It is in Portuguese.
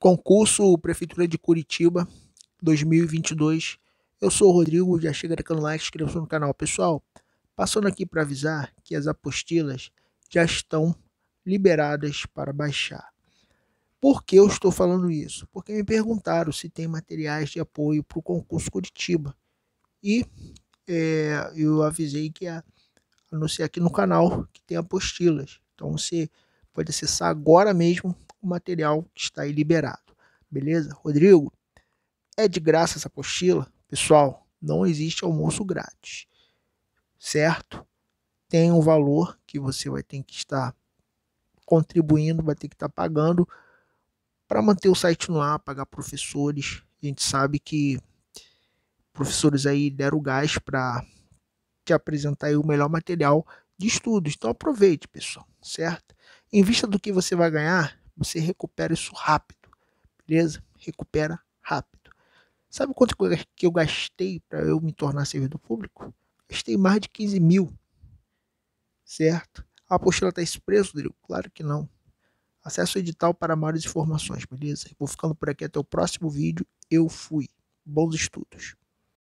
Concurso Prefeitura de Curitiba 2022. Eu sou o Rodrigo, já chega dando like, inscreva-se no canal. Pessoal, passando aqui para avisar que as apostilas já estão liberadas para baixar. Por que eu estou falando isso? Porque me perguntaram se tem materiais de apoio para o concurso Curitiba. E é, eu avisei que a, anunciei aqui no canal que tem apostilas. Então você pode acessar agora mesmo o material que está aí liberado. Beleza? Rodrigo, é de graça essa apostila? Pessoal, não existe almoço grátis, certo? Tem um valor que você vai ter que estar contribuindo, vai ter que estar pagando para manter o site no ar, pagar professores. A gente sabe que professores aí deram gás para te apresentar o melhor material de estudos. Então aproveite, pessoal, certo? Em vista do que você vai ganhar, você recupera isso rápido, beleza? Recupera rápido. Sabe quanto que eu gastei para eu me tornar servidor público? Gastei mais de 15 mil, certo? A apostila está expresso, Rodrigo? Claro que não. Acesso o edital para maiores informações, beleza? Vou ficando por aqui até o próximo vídeo. Eu fui. Bons estudos.